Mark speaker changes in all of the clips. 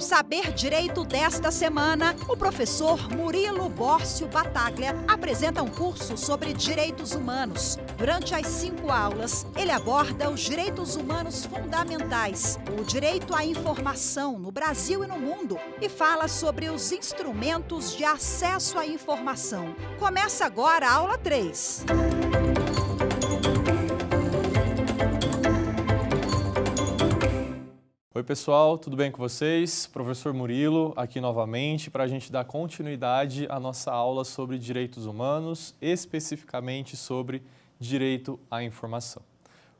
Speaker 1: No Saber Direito desta semana, o professor Murilo Bórcio Bataglia apresenta um curso sobre direitos humanos. Durante as cinco aulas, ele aborda os direitos humanos fundamentais, o direito à informação no Brasil e no mundo, e fala sobre os instrumentos de acesso à informação. Começa agora a aula 3. Música Oi, pessoal, tudo bem com vocês? Professor Murilo aqui novamente para a gente dar continuidade à nossa aula sobre direitos humanos, especificamente sobre direito à informação.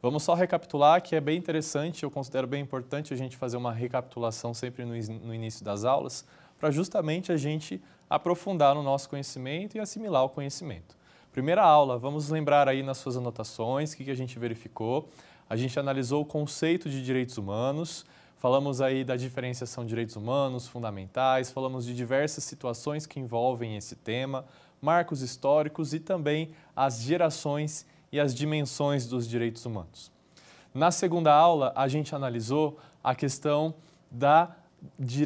Speaker 1: Vamos só recapitular, que é bem interessante, eu considero bem importante a gente fazer uma recapitulação sempre no, no início das aulas, para justamente a gente aprofundar no nosso conhecimento e assimilar o conhecimento. Primeira aula, vamos lembrar aí nas suas anotações o que, que a gente verificou. A gente analisou o conceito de direitos humanos, Falamos aí da diferenciação de direitos humanos fundamentais, falamos de diversas situações que envolvem esse tema, marcos históricos e também as gerações e as dimensões dos direitos humanos. Na segunda aula, a gente analisou a questão da,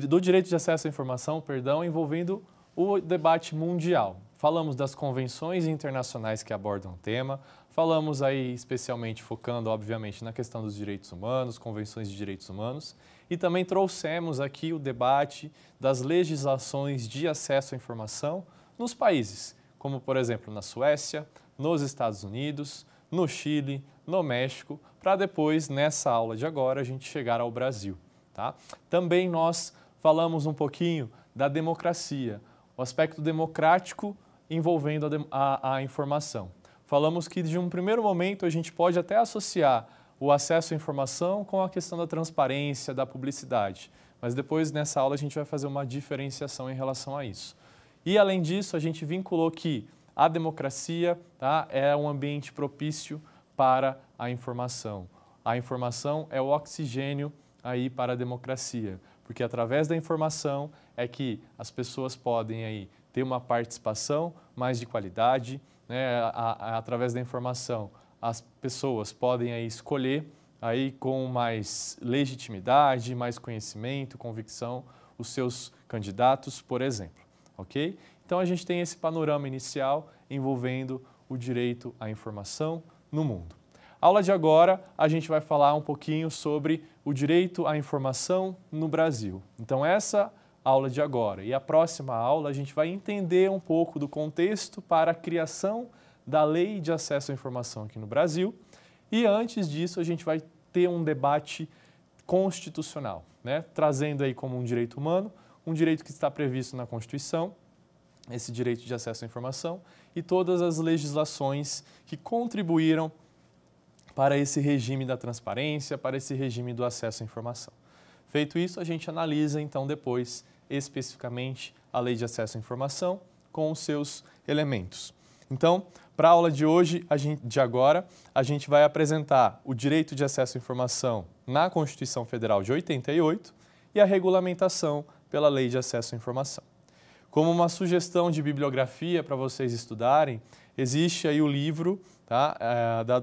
Speaker 1: do direito de acesso à informação, perdão, envolvendo o debate mundial. Falamos das convenções internacionais que abordam o tema, Falamos aí especialmente focando, obviamente, na questão dos direitos humanos, convenções de direitos humanos, e também trouxemos aqui o debate das legislações de acesso à informação nos países, como por exemplo na Suécia, nos Estados Unidos, no Chile, no México, para depois, nessa aula de agora, a gente chegar ao Brasil. Tá? Também nós falamos um pouquinho da democracia, o aspecto democrático envolvendo a, a, a informação falamos que de um primeiro momento a gente pode até associar o acesso à informação com a questão da transparência, da publicidade. Mas depois, nessa aula, a gente vai fazer uma diferenciação em relação a isso. E, além disso, a gente vinculou que a democracia tá, é um ambiente propício para a informação. A informação é o oxigênio aí para a democracia, porque através da informação é que as pessoas podem aí ter uma participação mais de qualidade, né, a, a, através da informação, as pessoas podem aí escolher aí com mais legitimidade, mais conhecimento, convicção os seus candidatos, por exemplo, ok? Então a gente tem esse panorama inicial envolvendo o direito à informação no mundo. Aula de agora a gente vai falar um pouquinho sobre o direito à informação no Brasil. Então essa aula de agora. E a próxima aula a gente vai entender um pouco do contexto para a criação da Lei de Acesso à Informação aqui no Brasil. E antes disso, a gente vai ter um debate constitucional, né? trazendo aí como um direito humano um direito que está previsto na Constituição, esse direito de acesso à informação, e todas as legislações que contribuíram para esse regime da transparência, para esse regime do acesso à informação. Feito isso, a gente analisa então depois especificamente a Lei de Acesso à Informação com os seus elementos. Então, para a aula de hoje, gente, de agora, a gente vai apresentar o direito de acesso à informação na Constituição Federal de 88 e a regulamentação pela Lei de Acesso à Informação. Como uma sugestão de bibliografia para vocês estudarem, existe aí o livro tá? É, da,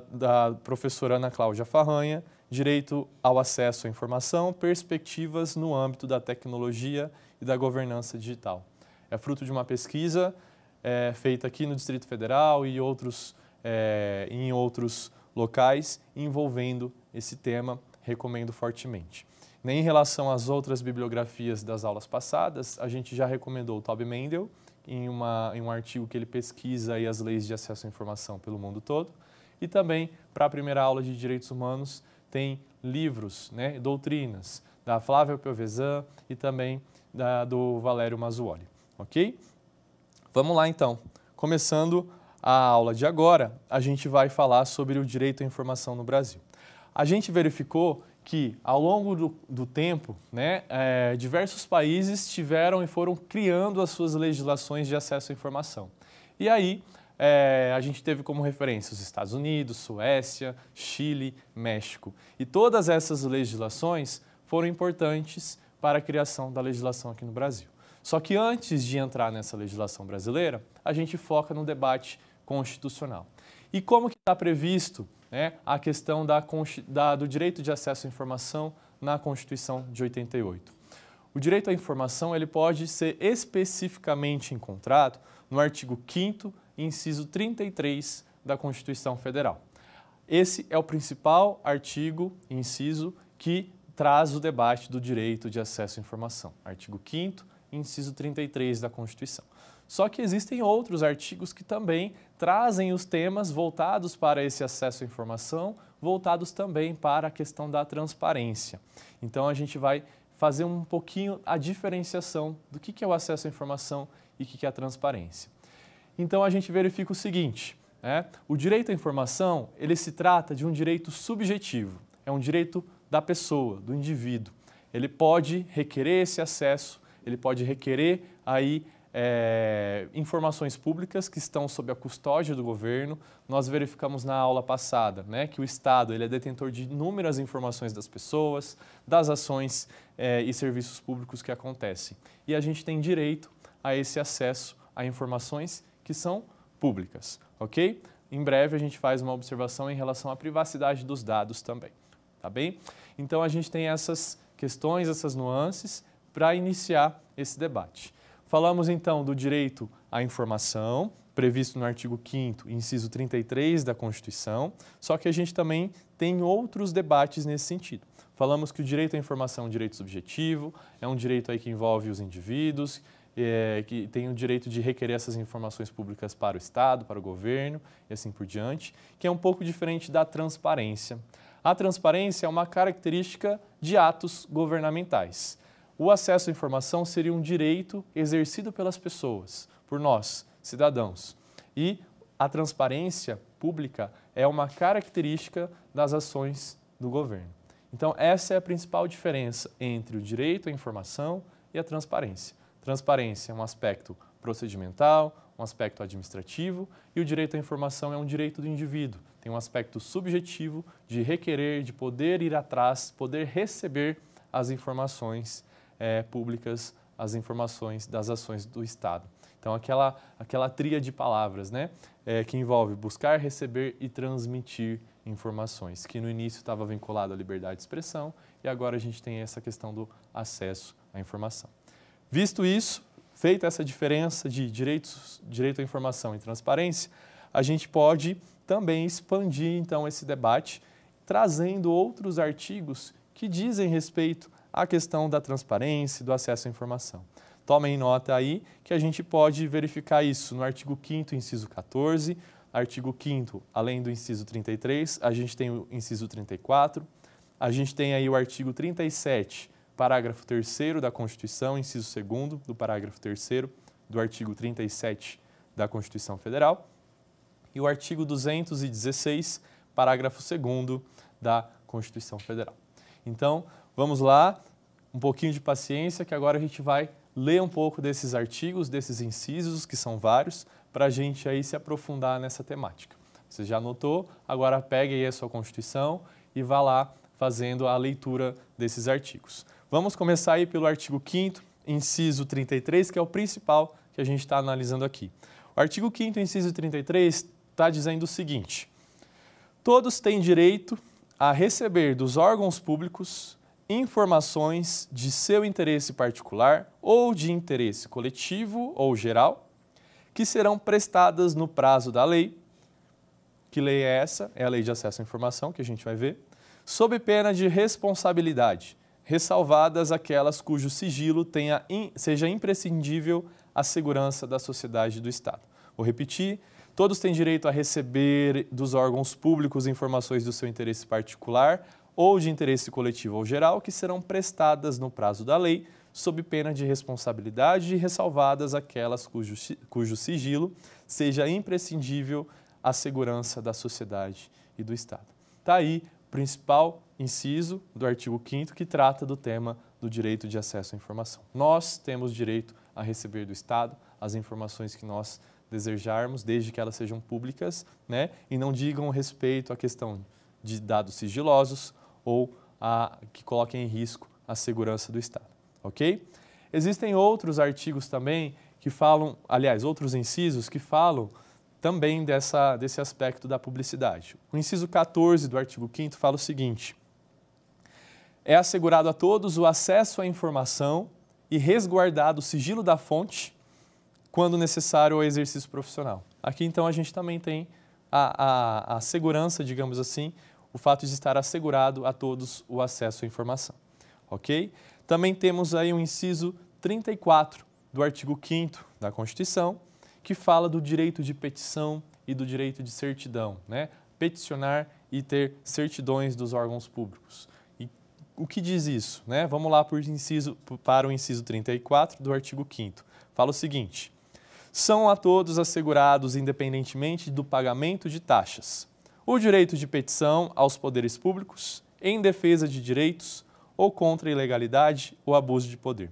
Speaker 1: da professora Ana Cláudia Farranha, direito ao acesso à informação, perspectivas no âmbito da tecnologia e da governança digital. É fruto de uma pesquisa é, feita aqui no Distrito Federal e outros, é, em outros locais envolvendo esse tema, recomendo fortemente. Em relação às outras bibliografias das aulas passadas, a gente já recomendou o Toby Mendel, em, uma, em um artigo que ele pesquisa aí as leis de acesso à informação pelo mundo todo. E também, para a primeira aula de Direitos Humanos, tem livros, né, doutrinas, da Flávia Piovesan e também da, do Valério Mazzuoli, ok? Vamos lá então. Começando a aula de agora, a gente vai falar sobre o direito à informação no Brasil. A gente verificou que ao longo do, do tempo, né, é, diversos países tiveram e foram criando as suas legislações de acesso à informação. E aí é, a gente teve como referência os Estados Unidos, Suécia, Chile, México. E todas essas legislações foram importantes para a criação da legislação aqui no Brasil. Só que antes de entrar nessa legislação brasileira, a gente foca no debate constitucional. E como que está previsto né, a questão da, da, do direito de acesso à informação na Constituição de 88. O direito à informação ele pode ser especificamente encontrado no artigo 5º, inciso 33 da Constituição Federal. Esse é o principal artigo, inciso, que traz o debate do direito de acesso à informação. Artigo 5 inciso 33 da Constituição. Só que existem outros artigos que também trazem os temas voltados para esse acesso à informação, voltados também para a questão da transparência. Então a gente vai fazer um pouquinho a diferenciação do que é o acesso à informação e o que é a transparência. Então a gente verifica o seguinte, né? o direito à informação ele se trata de um direito subjetivo, é um direito da pessoa, do indivíduo. Ele pode requerer esse acesso, ele pode requerer aí é, informações públicas que estão sob a custódia do governo. Nós verificamos na aula passada né, que o Estado ele é detentor de inúmeras informações das pessoas, das ações é, e serviços públicos que acontecem. E a gente tem direito a esse acesso a informações que são públicas, ok? Em breve a gente faz uma observação em relação à privacidade dos dados também, tá bem? Então a gente tem essas questões, essas nuances para iniciar esse debate. Falamos então do direito à informação, previsto no artigo 5 inciso 33 da Constituição, só que a gente também tem outros debates nesse sentido. Falamos que o direito à informação é um direito subjetivo, é um direito aí que envolve os indivíduos, é, que tem o direito de requerer essas informações públicas para o Estado, para o governo e assim por diante, que é um pouco diferente da transparência. A transparência é uma característica de atos governamentais. O acesso à informação seria um direito exercido pelas pessoas, por nós, cidadãos. E a transparência pública é uma característica das ações do governo. Então, essa é a principal diferença entre o direito à informação e a transparência. Transparência é um aspecto procedimental, um aspecto administrativo, e o direito à informação é um direito do indivíduo. Tem um aspecto subjetivo de requerer, de poder ir atrás, poder receber as informações é, públicas as informações das ações do Estado. Então, aquela, aquela tria de palavras né, é, que envolve buscar, receber e transmitir informações, que no início estava vinculado à liberdade de expressão e agora a gente tem essa questão do acesso à informação. Visto isso, feita essa diferença de direitos, direito à informação e transparência, a gente pode também expandir então esse debate, trazendo outros artigos que dizem respeito a questão da transparência e do acesso à informação. Tomem nota aí que a gente pode verificar isso no artigo 5 inciso 14, artigo 5 além do inciso 33, a gente tem o inciso 34, a gente tem aí o artigo 37, parágrafo 3 da Constituição, inciso 2 do parágrafo 3 do artigo 37 da Constituição Federal, e o artigo 216, parágrafo 2 da Constituição Federal. Então, Vamos lá, um pouquinho de paciência, que agora a gente vai ler um pouco desses artigos, desses incisos, que são vários, para a gente aí se aprofundar nessa temática. Você já anotou? Agora pegue aí a sua Constituição e vá lá fazendo a leitura desses artigos. Vamos começar aí pelo artigo 5 inciso 33, que é o principal que a gente está analisando aqui. O artigo 5 inciso 33, está dizendo o seguinte: Todos têm direito a receber dos órgãos públicos informações de seu interesse particular ou de interesse coletivo ou geral, que serão prestadas no prazo da lei. Que lei é essa? É a Lei de Acesso à Informação, que a gente vai ver. Sob pena de responsabilidade, ressalvadas aquelas cujo sigilo tenha, seja imprescindível à segurança da sociedade e do Estado. Vou repetir. Todos têm direito a receber dos órgãos públicos informações do seu interesse particular ou de interesse coletivo ou geral que serão prestadas no prazo da lei, sob pena de responsabilidade e ressalvadas aquelas cujo, cujo sigilo seja imprescindível à segurança da sociedade e do Estado. Está aí o principal inciso do artigo 5 que trata do tema do direito de acesso à informação. Nós temos direito a receber do Estado as informações que nós desejarmos, desde que elas sejam públicas, né? E não digam respeito à questão de dados sigilosos ou a, que coloquem em risco a segurança do Estado. Ok? Existem outros artigos também que falam, aliás, outros incisos que falam também dessa, desse aspecto da publicidade. O inciso 14 do artigo 5 fala o seguinte: é assegurado a todos o acesso à informação e resguardado o sigilo da fonte quando necessário ao exercício profissional. Aqui, então, a gente também tem a, a, a segurança, digamos assim, o fato de estar assegurado a todos o acesso à informação. Ok? Também temos aí o um inciso 34 do artigo 5 da Constituição, que fala do direito de petição e do direito de certidão, né? Peticionar e ter certidões dos órgãos públicos. E o que diz isso? Né? Vamos lá por inciso, para o inciso 34 do artigo 5 Fala o seguinte: são a todos assegurados, independentemente do pagamento de taxas, o direito de petição aos poderes públicos em defesa de direitos ou contra a ilegalidade ou abuso de poder.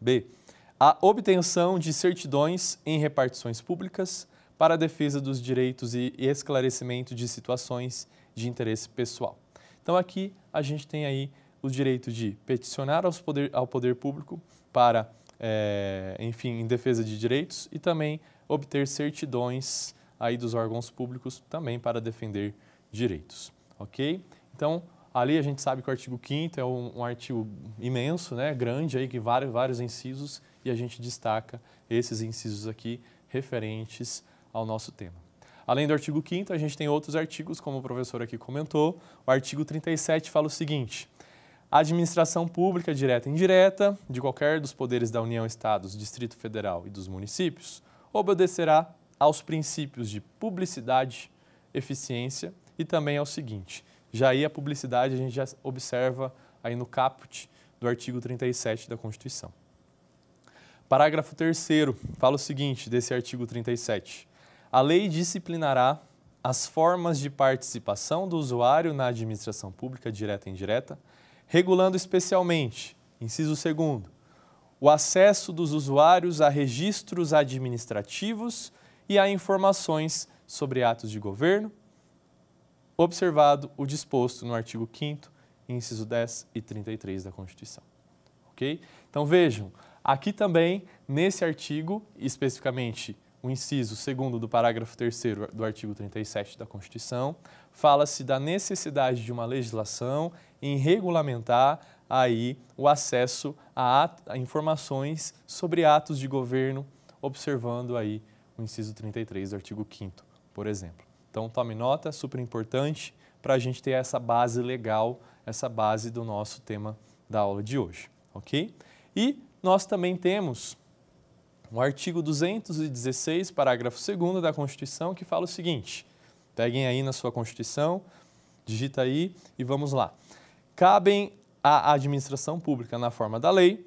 Speaker 1: B. A obtenção de certidões em repartições públicas para a defesa dos direitos e esclarecimento de situações de interesse pessoal. Então aqui a gente tem aí o direito de peticionar poder, ao poder público para, é, enfim, em defesa de direitos e também obter certidões aí dos órgãos públicos também para defender direitos, ok? Então, ali a gente sabe que o artigo 5 é um, um, artigo imenso, né, grande, aí, que vários, vários incisos, e a gente destaca esses incisos aqui referentes ao nosso tema. Além do artigo 5 a gente tem outros artigos, como o professor aqui comentou. O artigo 37 fala o seguinte, a administração pública direta e indireta de qualquer dos poderes da União, Estados, Distrito Federal e dos municípios obedecerá aos princípios de publicidade, eficiência e também ao seguinte. Já aí a publicidade a gente já observa aí no caput do artigo 37 da Constituição. Parágrafo 3 fala o seguinte desse artigo 37. A lei disciplinará as formas de participação do usuário na administração pública direta e indireta, regulando especialmente, inciso 2 o acesso dos usuários a registros administrativos e há informações sobre atos de governo, observado o disposto no artigo 5 inciso 10 e 33 da Constituição. OK? Então vejam, aqui também nesse artigo, especificamente o inciso 2 do parágrafo 3 do artigo 37 da Constituição, fala-se da necessidade de uma legislação em regulamentar aí o acesso a, a informações sobre atos de governo, observando aí o inciso 33 do artigo 5 por exemplo. Então, tome nota, super importante para a gente ter essa base legal, essa base do nosso tema da aula de hoje, ok? E nós também temos o artigo 216, parágrafo 2 da Constituição, que fala o seguinte: peguem aí na sua Constituição, digita aí e vamos lá. Cabem à administração pública, na forma da lei,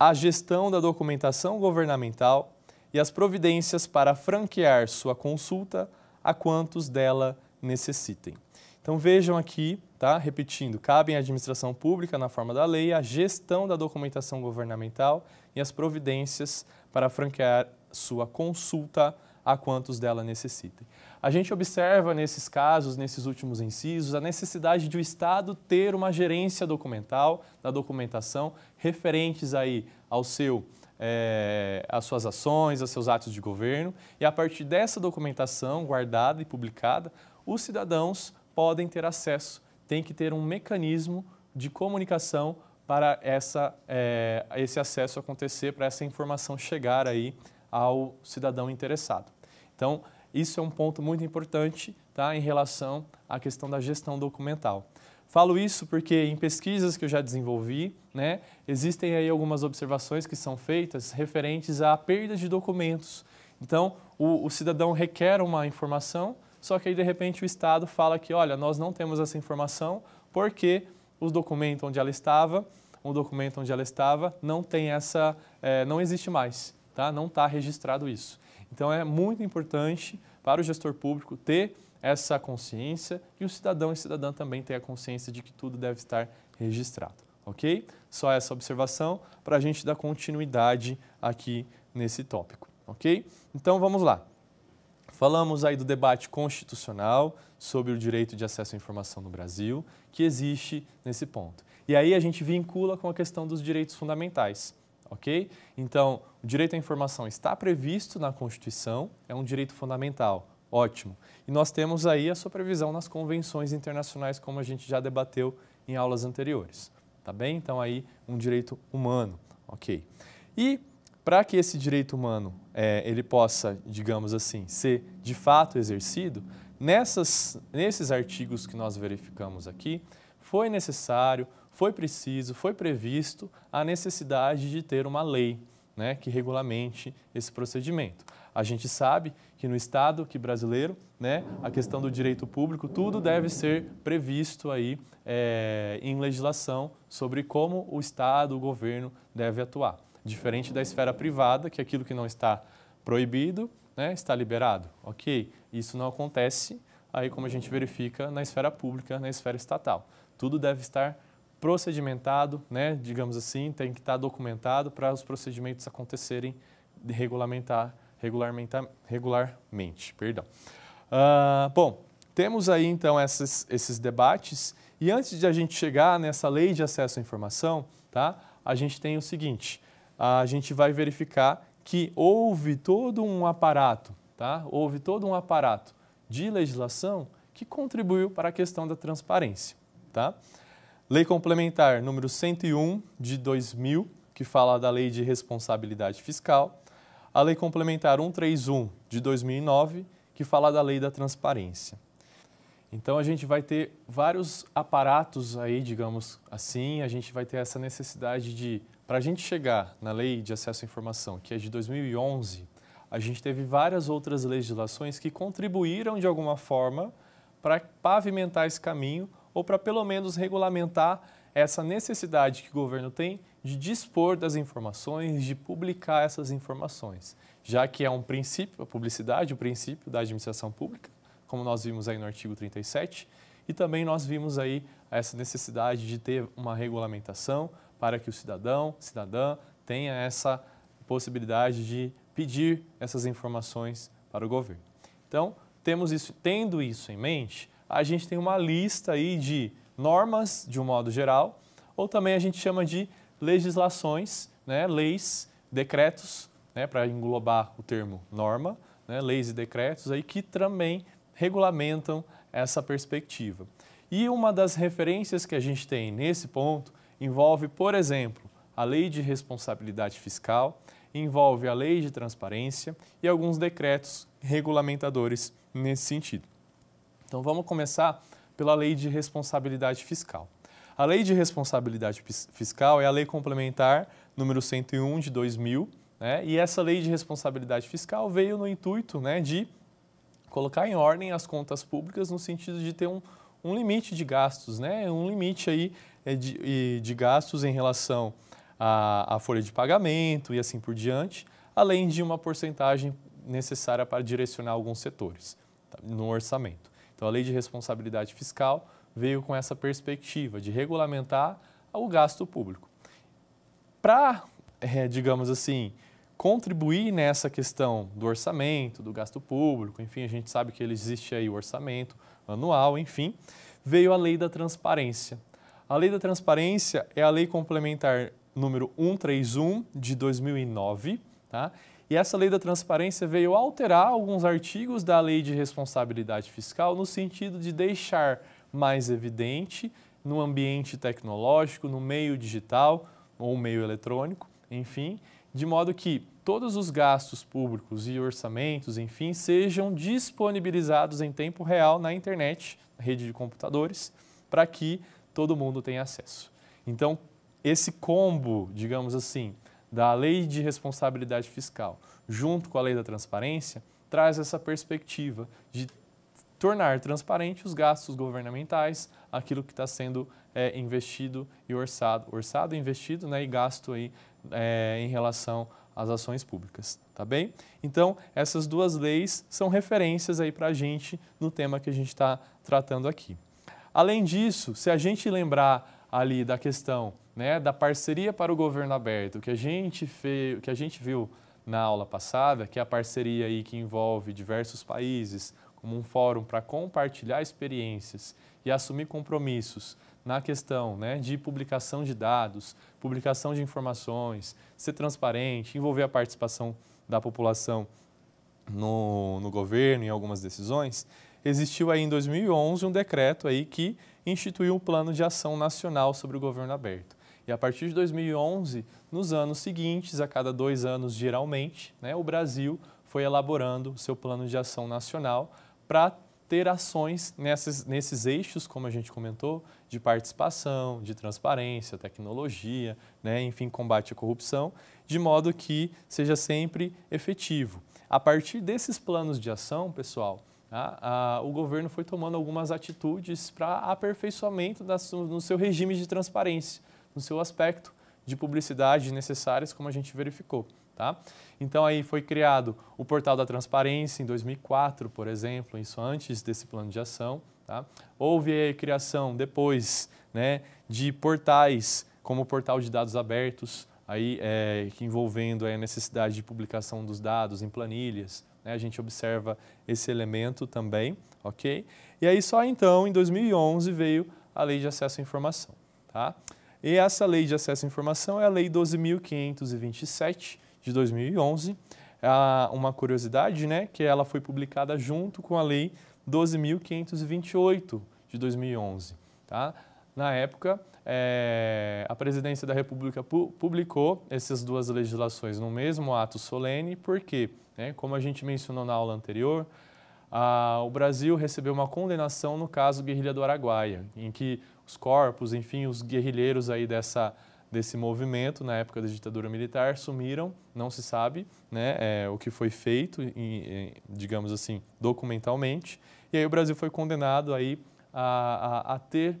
Speaker 1: a gestão da documentação governamental, e as providências para franquear sua consulta a quantos dela necessitem. Então vejam aqui, tá? Repetindo, cabem à administração pública, na forma da lei, a gestão da documentação governamental e as providências para franquear sua consulta a quantos dela necessitem. A gente observa nesses casos, nesses últimos incisos, a necessidade de o Estado ter uma gerência documental, da documentação, referentes aí ao seu é, as suas ações, os seus atos de governo, e a partir dessa documentação guardada e publicada, os cidadãos podem ter acesso, tem que ter um mecanismo de comunicação para essa, é, esse acesso acontecer, para essa informação chegar aí ao cidadão interessado. Então, isso é um ponto muito importante tá, em relação à questão da gestão documental. Falo isso porque em pesquisas que eu já desenvolvi, né, existem aí algumas observações que são feitas referentes à perda de documentos. Então, o, o cidadão requer uma informação, só que aí de repente o Estado fala que, olha, nós não temos essa informação porque o documento onde ela estava, o documento onde ela estava não tem essa, é, não existe mais, tá? Não está registrado isso. Então é muito importante para o gestor público ter essa consciência e o cidadão e cidadã também tem a consciência de que tudo deve estar registrado, ok? Só essa observação para a gente dar continuidade aqui nesse tópico, ok? Então vamos lá. Falamos aí do debate constitucional sobre o direito de acesso à informação no Brasil, que existe nesse ponto. E aí a gente vincula com a questão dos direitos fundamentais, ok? Então, o direito à informação está previsto na Constituição, é um direito fundamental. Ótimo. E nós temos aí a supervisão nas convenções internacionais, como a gente já debateu em aulas anteriores. Tá bem? Então, aí, um direito humano. Ok. E para que esse direito humano é, ele possa, digamos assim, ser de fato exercido, nessas, nesses artigos que nós verificamos aqui, foi necessário, foi preciso, foi previsto a necessidade de ter uma lei né, que regulamente esse procedimento. A gente sabe que no Estado que brasileiro, né, a questão do direito público, tudo deve ser previsto aí é, em legislação sobre como o Estado, o governo deve atuar. Diferente da esfera privada, que é aquilo que não está proibido né, está liberado. Ok, isso não acontece aí como a gente verifica na esfera pública, na esfera estatal. Tudo deve estar procedimentado, né, digamos assim, tem que estar documentado para os procedimentos acontecerem de regulamentar regularmente. Perdão. Uh, bom, temos aí então essas, esses debates e antes de a gente chegar nessa lei de acesso à informação, tá? A gente tem o seguinte: a gente vai verificar que houve todo um aparato, tá? Houve todo um aparato de legislação que contribuiu para a questão da transparência, tá? Lei complementar número 101 de 2000, que fala da Lei de Responsabilidade Fiscal a Lei Complementar 131 de 2009, que fala da Lei da Transparência. Então a gente vai ter vários aparatos aí, digamos assim, a gente vai ter essa necessidade de, para a gente chegar na Lei de Acesso à Informação, que é de 2011, a gente teve várias outras legislações que contribuíram de alguma forma para pavimentar esse caminho ou para pelo menos regulamentar essa necessidade que o governo tem de dispor das informações, de publicar essas informações, já que é um princípio, a publicidade, o princípio da administração pública, como nós vimos aí no artigo 37, e também nós vimos aí essa necessidade de ter uma regulamentação para que o cidadão, cidadã, tenha essa possibilidade de pedir essas informações para o governo. Então, temos isso, tendo isso em mente, a gente tem uma lista aí de normas, de um modo geral, ou também a gente chama de legislações, né, leis, decretos, né, para englobar o termo norma, né, leis e decretos, aí, que também regulamentam essa perspectiva. E uma das referências que a gente tem nesse ponto envolve, por exemplo, a Lei de Responsabilidade Fiscal, envolve a Lei de Transparência e alguns decretos regulamentadores nesse sentido. Então vamos começar pela Lei de Responsabilidade Fiscal. A Lei de Responsabilidade Fiscal é a lei complementar número 101 de 2000, né? E essa Lei de Responsabilidade Fiscal veio no intuito, né, de colocar em ordem as contas públicas no sentido de ter um, um limite de gastos, né? Um limite aí é, de, de gastos em relação à, à folha de pagamento e assim por diante, além de uma porcentagem necessária para direcionar alguns setores tá? no orçamento. Então, a Lei de Responsabilidade Fiscal veio com essa perspectiva de regulamentar o gasto público. Para, é, digamos assim, contribuir nessa questão do orçamento, do gasto público, enfim, a gente sabe que existe aí o orçamento anual, enfim, veio a Lei da Transparência. A Lei da Transparência é a lei complementar número 131 de 2009, tá? E essa lei da transparência veio alterar alguns artigos da lei de responsabilidade fiscal no sentido de deixar mais evidente no ambiente tecnológico, no meio digital ou meio eletrônico, enfim, de modo que todos os gastos públicos e orçamentos, enfim, sejam disponibilizados em tempo real na internet, na rede de computadores, para que todo mundo tenha acesso. Então, esse combo, digamos assim, da Lei de Responsabilidade Fiscal, junto com a Lei da Transparência, traz essa perspectiva de tornar transparente os gastos governamentais, aquilo que está sendo é, investido e orçado, orçado e investido, né, e gasto aí é, em relação às ações públicas, tá bem? Então essas duas leis são referências aí para a gente no tema que a gente está tratando aqui. Além disso, se a gente lembrar ali da questão né, da parceria para o governo aberto, que a gente fez, que a gente viu na aula passada, que é a parceria aí que envolve diversos países, como um fórum para compartilhar experiências e assumir compromissos na questão né, de publicação de dados, publicação de informações, ser transparente, envolver a participação da população no, no governo em algumas decisões, existiu aí em 2011 um decreto aí que instituiu um plano de ação nacional sobre o governo aberto. E a partir de 2011, nos anos seguintes, a cada dois anos geralmente, né, o Brasil foi elaborando o seu plano de ação nacional para ter ações nessas, nesses eixos, como a gente comentou, de participação, de transparência, tecnologia, né, enfim, combate à corrupção, de modo que seja sempre efetivo. A partir desses planos de ação, pessoal, a, a, o governo foi tomando algumas atitudes para aperfeiçoamento da, no seu regime de transparência no seu aspecto de publicidade necessárias, como a gente verificou. Tá? Então aí foi criado o portal da transparência em 2004, por exemplo, isso antes desse plano de ação. Tá? Houve a criação depois né, de portais como o portal de dados abertos, aí é, envolvendo a necessidade de publicação dos dados em planilhas. Né? A gente observa esse elemento também, ok? E aí só então, em 2011, veio a Lei de Acesso à Informação, tá? E essa lei de acesso à informação é a Lei 12.527 de 2011. É, uma curiosidade, né, que ela foi publicada junto com a Lei 12.528 de 2011. Tá? Na época, é, a Presidência da República publicou essas duas legislações no mesmo ato solene, porque, né, como a gente mencionou na aula anterior, a, o Brasil recebeu uma condenação no caso Guerrilha do Araguaia, em que os corpos, enfim, os guerrilheiros aí dessa desse movimento na época da ditadura militar sumiram, não se sabe né, é, o que foi feito, em, em, digamos assim, documentalmente. E aí o Brasil foi condenado aí a, a, a ter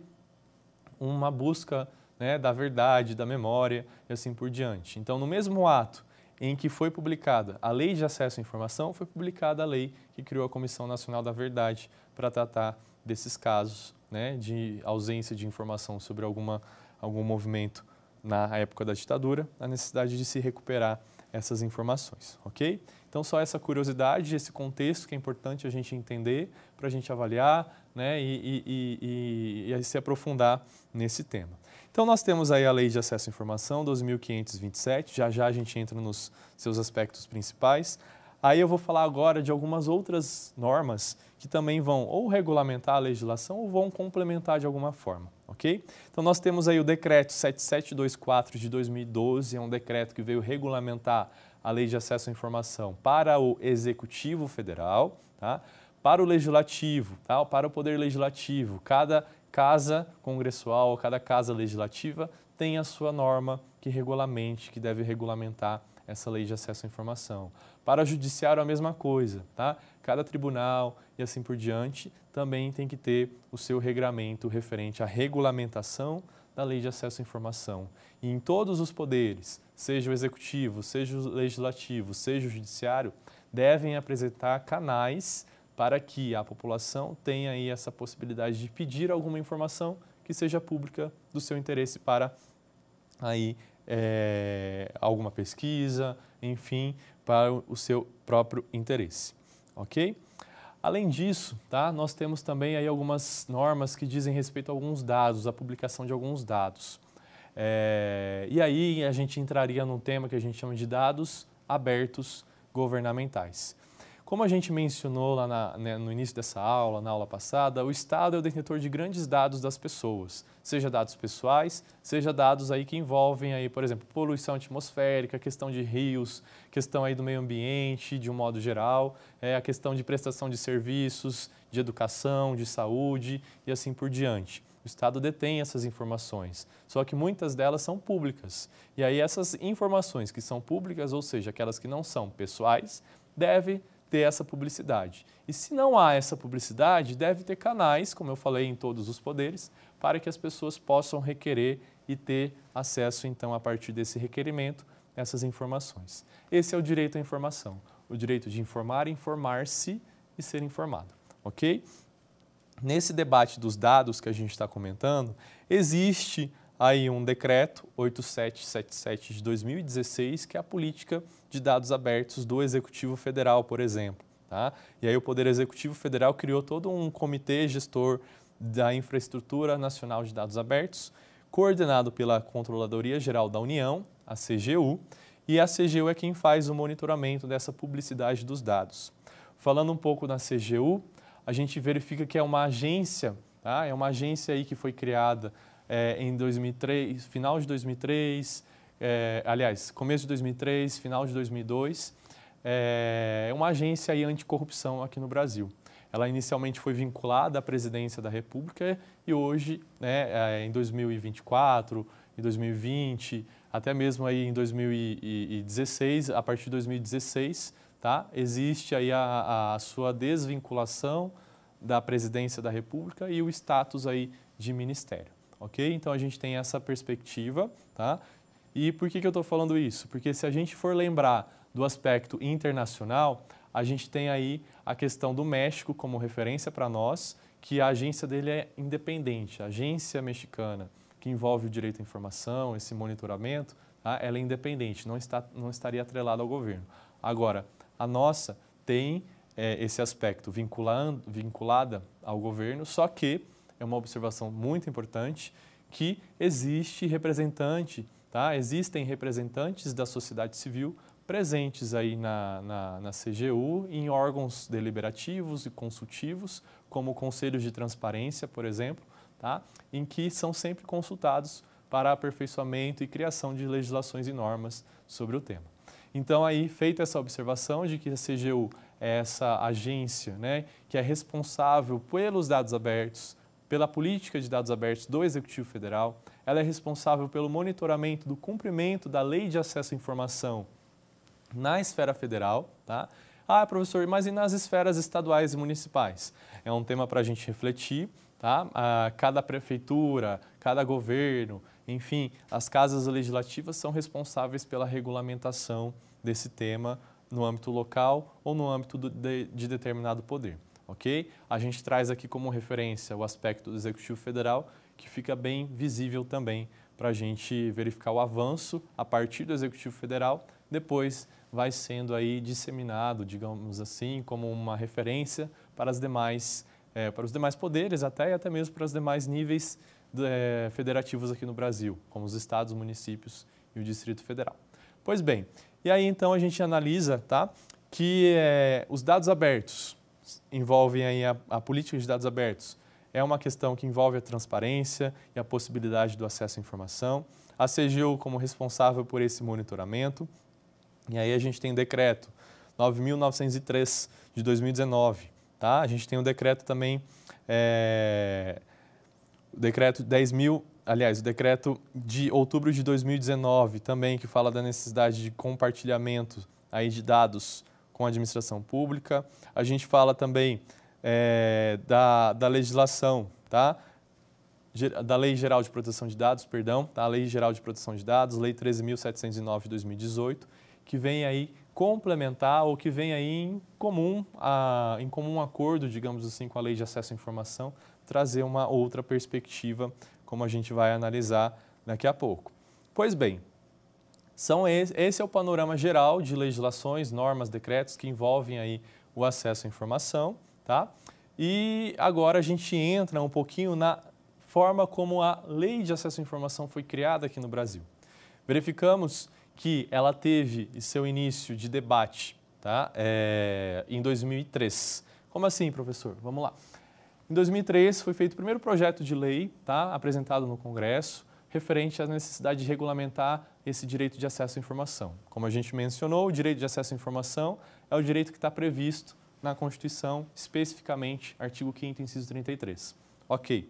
Speaker 1: uma busca né, da verdade, da memória e assim por diante. Então, no mesmo ato em que foi publicada a Lei de Acesso à Informação, foi publicada a lei que criou a Comissão Nacional da Verdade para tratar desses casos né, de ausência de informação sobre alguma, algum movimento na época da ditadura, a necessidade de se recuperar essas informações, ok? Então, só essa curiosidade, esse contexto que é importante a gente entender para a gente avaliar né, e, e, e, e, se aprofundar nesse tema. Então, nós temos aí a Lei de Acesso à Informação, 12.527, já já a gente entra nos seus aspectos principais. Aí eu vou falar agora de algumas outras normas que também vão ou regulamentar a legislação ou vão complementar de alguma forma, ok? Então nós temos aí o decreto 7724 de 2012, é um decreto que veio regulamentar a lei de acesso à informação para o Executivo Federal, tá? para o Legislativo, tá? para o Poder Legislativo. Cada casa congressual, cada casa legislativa tem a sua norma que regulamente, que deve regulamentar essa lei de acesso à informação. Para o judiciário, a mesma coisa, tá? cada tribunal e assim por diante também tem que ter o seu regramento referente à regulamentação da lei de acesso à informação. E em todos os poderes, seja o executivo, seja o legislativo, seja o judiciário, devem apresentar canais para que a população tenha aí essa possibilidade de pedir alguma informação que seja pública do seu interesse para aí é, alguma pesquisa, enfim, para o seu próprio interesse ok? Além disso, tá, nós temos também aí algumas normas que dizem respeito a alguns dados, a publicação de alguns dados. É, e aí a gente entraria num tema que a gente chama de dados abertos governamentais. Como a gente mencionou lá na, né, no início dessa aula, na aula passada, o Estado é o detentor de grandes dados das pessoas, seja dados pessoais, seja dados aí que envolvem aí, por exemplo, poluição atmosférica, questão de rios, questão aí do meio ambiente, de um modo geral, é, a questão de prestação de serviços, de educação, de saúde e assim por diante. O Estado detém essas informações, só que muitas delas são públicas. E aí essas informações que são públicas, ou seja, aquelas que não são pessoais, deve ter essa publicidade. E se não há essa publicidade, deve ter canais, como eu falei, em todos os poderes, para que as pessoas possam requerer e ter acesso, então, a partir desse requerimento, essas informações. Esse é o direito à informação, o direito de informar, informar-se e ser informado, ok? Nesse debate dos dados que a gente está comentando, existe aí um decreto 8777 de 2016, que é a política de dados abertos do Executivo Federal, por exemplo. Tá? E aí o Poder Executivo Federal criou todo um comitê gestor da Infraestrutura Nacional de Dados Abertos, coordenado pela Controladoria Geral da União, a CGU, e a CGU é quem faz o monitoramento dessa publicidade dos dados. Falando um pouco da CGU, a gente verifica que é uma agência, tá? é uma agência aí que foi criada é, em 2003, final de 2003, é, aliás, começo de 2003, final de 2002. É, é uma agência aí anticorrupção aqui no Brasil. Ela inicialmente foi vinculada à presidência da República e hoje, né, é, em 2024, em 2020, até mesmo aí em 2016, a partir de 2016, tá, existe aí a, a sua desvinculação da presidência da República e o status aí de ministério ok? Então a gente tem essa perspectiva, tá? E por que, que eu estou falando isso? Porque se a gente for lembrar do aspecto internacional, a gente tem aí a questão do México como referência para nós, que a agência dele é independente, a agência mexicana que envolve o direito à informação, esse monitoramento, tá? ela é independente, não, está, não estaria atrelada ao governo. Agora, a nossa tem é, esse aspecto vinculando, vinculada ao governo, só que é uma observação muito importante, que existe representante, tá? existem representantes da sociedade civil presentes aí na, na, na CGU, em órgãos deliberativos e consultivos, como conselhos de transparência, por exemplo, tá? em que são sempre consultados para aperfeiçoamento e criação de legislações e normas sobre o tema. Então, aí, feita essa observação de que a CGU é essa agência né, que é responsável pelos dados abertos, pela política de dados abertos do Executivo Federal, ela é responsável pelo monitoramento do cumprimento da Lei de Acesso à Informação na esfera federal, tá? Ah, professor, mas e nas esferas estaduais e municipais? É um tema para a gente refletir, tá? Ah, cada prefeitura, cada governo, enfim, as casas legislativas são responsáveis pela regulamentação desse tema no âmbito local ou no âmbito de, de determinado poder ok? A gente traz aqui como referência o aspecto do Executivo Federal, que fica bem visível também para a gente verificar o avanço a partir do Executivo Federal, depois vai sendo aí disseminado, digamos assim, como uma referência para as demais, é, para os demais poderes até e até mesmo para os demais níveis é, federativos aqui no Brasil, como os estados, municípios e o Distrito Federal. Pois bem, e aí então a gente analisa, tá, que é, os dados abertos envolvem aí a, a política de dados abertos. É uma questão que envolve a transparência e a possibilidade do acesso à informação. A CGU como responsável por esse monitoramento. E aí a gente tem o decreto 9.903 de 2019. Tá? A gente tem o decreto também, é... Eh, o decreto 10.000 aliás, o decreto de outubro de 2019 também, que fala da necessidade de compartilhamento aí de dados com a administração pública. A gente fala também é, da, da legislação, tá? da Lei Geral de Proteção de Dados, perdão, da tá? Lei Geral de Proteção de Dados, Lei 13.709 de 2018, que vem aí complementar ou que vem aí em comum, a, em comum acordo, digamos assim, com a Lei de Acesso à Informação, trazer uma outra perspectiva, como a gente vai analisar daqui a pouco. Pois bem, são esse, esse é o panorama geral de legislações, normas, decretos que envolvem aí o acesso à informação, tá? E agora a gente entra um pouquinho na forma como a Lei de Acesso à Informação foi criada aqui no Brasil. Verificamos que ela teve seu início de debate tá? É, em 2003. Como assim, professor? Vamos lá. Em 2003 foi feito o primeiro projeto de lei, tá? apresentado no Congresso referente à necessidade de regulamentar esse direito de acesso à informação. Como a gente mencionou, o direito de acesso à informação é o direito que está previsto na Constituição, especificamente artigo 5 inciso 33. Ok,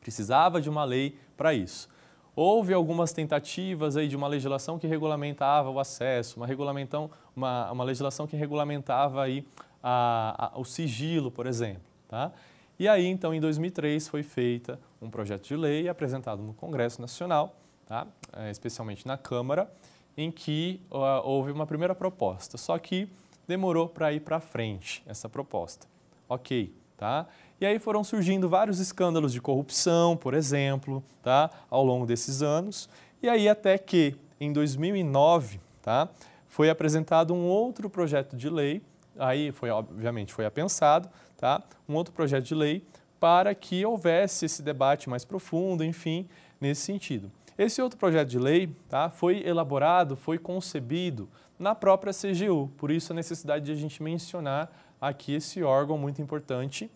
Speaker 1: precisava de uma lei para isso. Houve algumas tentativas aí de uma legislação que regulamentava o acesso, uma, regulamentão, uma, uma legislação que regulamentava aí a, a, o sigilo, por exemplo. Tá? E aí, então, em 2003 foi feita um projeto de lei apresentado no Congresso Nacional, tá? É, especialmente na Câmara, em que uh, houve uma primeira proposta, só que demorou para ir para frente essa proposta. Ok, tá? E aí foram surgindo vários escândalos de corrupção, por exemplo, tá? ao longo desses anos. E aí até que, em 2009, tá? foi apresentado um outro projeto de lei, aí foi, obviamente foi apensado, tá? um outro projeto de lei para que houvesse esse debate mais profundo, enfim, nesse sentido. Esse outro projeto de lei tá, foi elaborado, foi concebido na própria CGU, por isso a necessidade de a gente mencionar aqui esse órgão muito importante,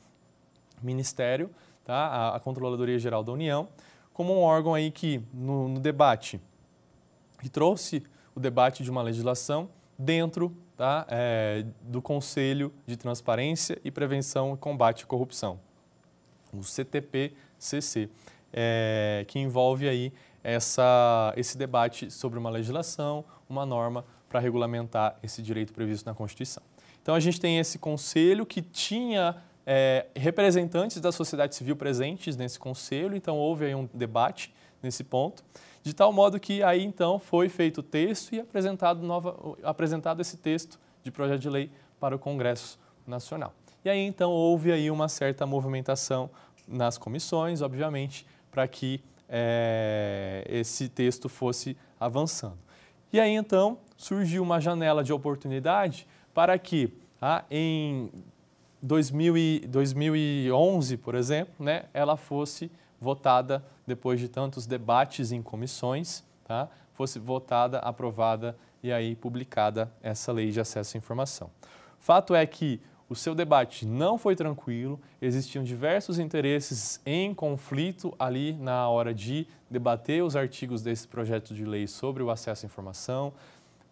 Speaker 1: Ministério, tá, a Controladoria Geral da União, como um órgão aí que, no, no debate, que trouxe o debate de uma legislação dentro tá? É, do Conselho de Transparência e Prevenção e Combate à Corrupção, o CTPCC, é, que envolve aí essa, esse debate sobre uma legislação, uma norma para regulamentar esse direito previsto na Constituição. Então a gente tem esse conselho que tinha é, representantes da sociedade civil presentes nesse conselho, então houve aí um debate nesse ponto. De tal modo que aí então foi feito o texto e apresentado, nova, apresentado esse texto de projeto de lei para o Congresso Nacional. E aí então houve aí uma certa movimentação nas comissões, obviamente, para que é, esse texto fosse avançando. E aí então surgiu uma janela de oportunidade para que ah, em 2000 e, 2011, por exemplo, né, ela fosse votada depois de tantos debates em comissões, tá? fosse votada, aprovada e aí publicada essa lei de acesso à informação. Fato é que o seu debate não foi tranquilo, existiam diversos interesses em conflito ali na hora de debater os artigos desse projeto de lei sobre o acesso à informação.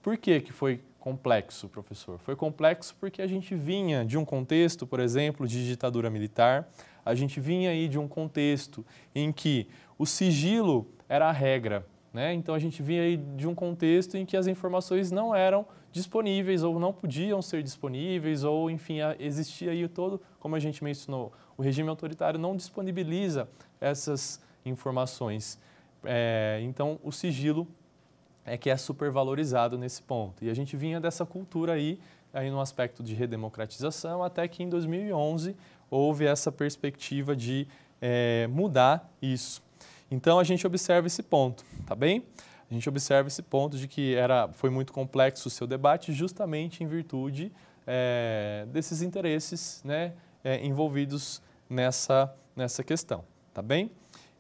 Speaker 1: Por que, que foi complexo, professor? Foi complexo porque a gente vinha de um contexto, por exemplo, de ditadura militar, a gente vinha aí de um contexto em que o sigilo era a regra. Né? Então a gente vinha aí de um contexto em que as informações não eram disponíveis ou não podiam ser disponíveis ou enfim existia aí todo, como a gente mencionou, o regime autoritário não disponibiliza essas informações. É, então o sigilo é que é supervalorizado nesse ponto. E a gente vinha dessa cultura aí, aí no aspecto de redemocratização, até que em 2011 houve essa perspectiva de é, mudar isso. Então a gente observa esse ponto, tá bem? A gente observa esse ponto de que era, foi muito complexo o seu debate justamente em virtude é, desses interesses né, é, envolvidos nessa, nessa questão, tá bem?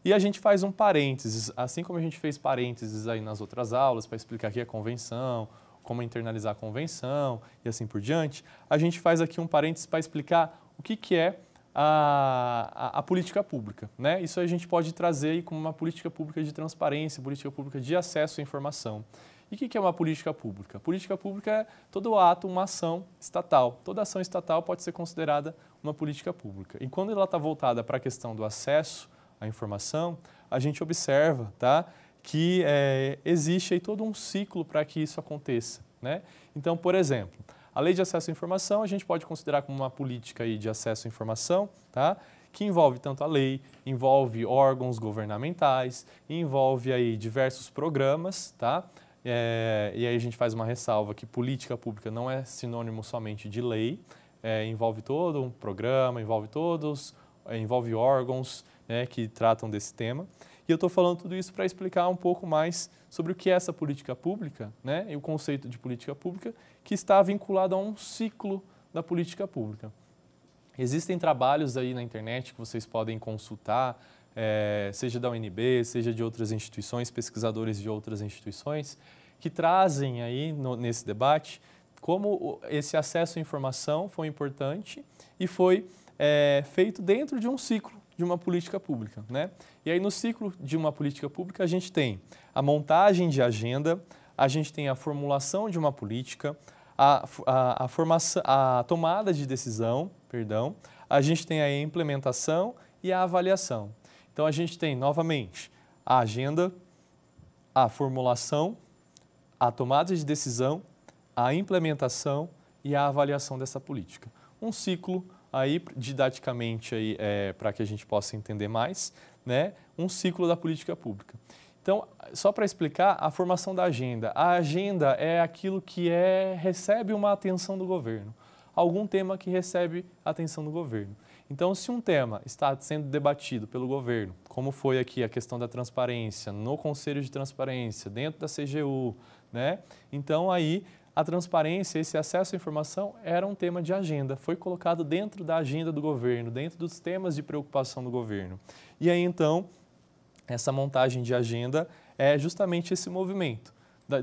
Speaker 1: E a gente faz um parênteses, assim como a gente fez parênteses aí nas outras aulas para explicar aqui a convenção, como internalizar a convenção e assim por diante, a gente faz aqui um parênteses para explicar o que, que é a, a, a, política pública. Né? Isso a gente pode trazer aí como uma política pública de transparência, política pública de acesso à informação. E o que, que é uma política pública? Política pública é todo ato, uma ação estatal. Toda ação estatal pode ser considerada uma política pública. E quando ela está voltada para a questão do acesso à informação, a gente observa tá, que é, existe aí todo um ciclo para que isso aconteça. Né? Então, por exemplo, a lei de acesso à informação a gente pode considerar como uma política aí de acesso à informação, tá? que envolve tanto a lei, envolve órgãos governamentais, envolve aí diversos programas, tá? É, e aí a gente faz uma ressalva que política pública não é sinônimo somente de lei, é, envolve todo um programa, envolve todos, é, envolve órgãos né, que tratam desse tema. E eu estou falando tudo isso para explicar um pouco mais sobre o que é essa política pública né, e o conceito de política pública, que está vinculado a um ciclo da política pública. Existem trabalhos aí na internet que vocês podem consultar, é, seja da UNB, seja de outras instituições, pesquisadores de outras instituições, que trazem aí no, nesse debate como esse acesso à informação foi importante e foi é, feito dentro de um ciclo de uma política pública. Né? E aí, no ciclo de uma política pública, a gente tem a montagem de agenda, a gente tem a formulação de uma política, a, a, a, formação, a tomada de decisão, perdão, a gente tem a implementação e a avaliação. Então, a gente tem, novamente, a agenda, a formulação, a tomada de decisão, a implementação e a avaliação dessa política. Um ciclo aí didaticamente aí, é, para que a gente possa entender mais, né, um ciclo da política pública. Então, só para explicar, a formação da agenda. A agenda é aquilo que é, recebe uma atenção do governo, algum tema que recebe atenção do governo. Então, se um tema está sendo debatido pelo governo, como foi aqui a questão da transparência, no Conselho de Transparência, dentro da CGU, né? Então, aí a transparência, esse acesso à informação era um tema de agenda, foi colocado dentro da agenda do governo, dentro dos temas de preocupação do governo. E aí então, essa montagem de agenda é justamente esse movimento.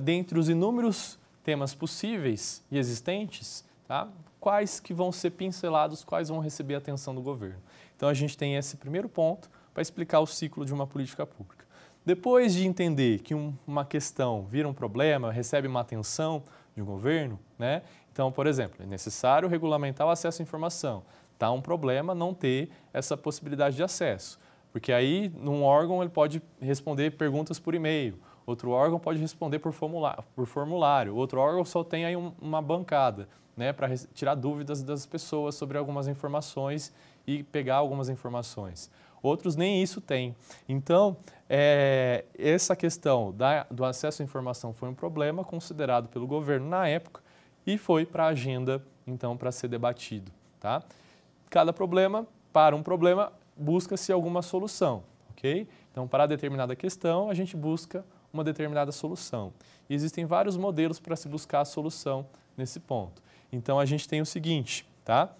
Speaker 1: Dentre os inúmeros temas possíveis e existentes, tá? quais que vão ser pincelados, quais vão receber a atenção do governo. Então a gente tem esse primeiro ponto para explicar o ciclo de uma política pública. Depois de entender que uma questão vira um problema, recebe uma atenção, de um governo, né? Então, por exemplo, é necessário regulamentar o acesso à informação. Tá um problema não ter essa possibilidade de acesso, porque aí num órgão ele pode responder perguntas por e-mail, outro órgão pode responder por formulário, por formulário. outro órgão só tem aí uma bancada, né, para tirar dúvidas das pessoas sobre algumas informações e pegar algumas informações. Outros nem isso têm. Então, é, essa questão da, do acesso à informação foi um problema considerado pelo governo na época e foi para a agenda, então, para ser debatido. Tá? Cada problema, para um problema, busca-se alguma solução, ok? Então, para determinada questão, a gente busca uma determinada solução. E existem vários modelos para se buscar a solução nesse ponto. Então, a gente tem o seguinte, tá?